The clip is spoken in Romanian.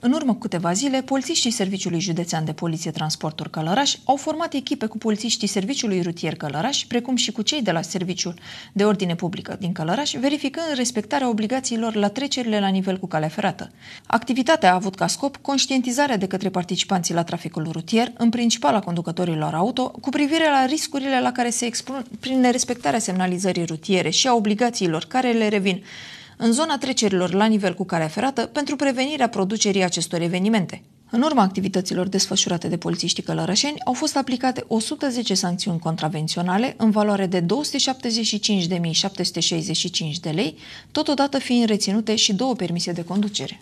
În urmă cu câteva zile, polițiștii Serviciului Județean de Poliție Transporturi Călăraș au format echipe cu polițiștii Serviciului Rutier Călăraș, precum și cu cei de la Serviciul de Ordine Publică din Călăraș, verificând respectarea obligațiilor la trecerile la nivel cu calea ferată. Activitatea a avut ca scop conștientizarea de către participanții la traficul rutier, în principal a conducătorilor auto, cu privire la riscurile la care se expun prin nerespectarea semnalizării rutiere și a obligațiilor care le revin în zona trecerilor la nivel cu calea ferată pentru prevenirea producerii acestor evenimente. În urma activităților desfășurate de polițiștii călărășeni, au fost aplicate 110 sancțiuni contravenționale în valoare de 275.765 de lei, totodată fiind reținute și două permise de conducere.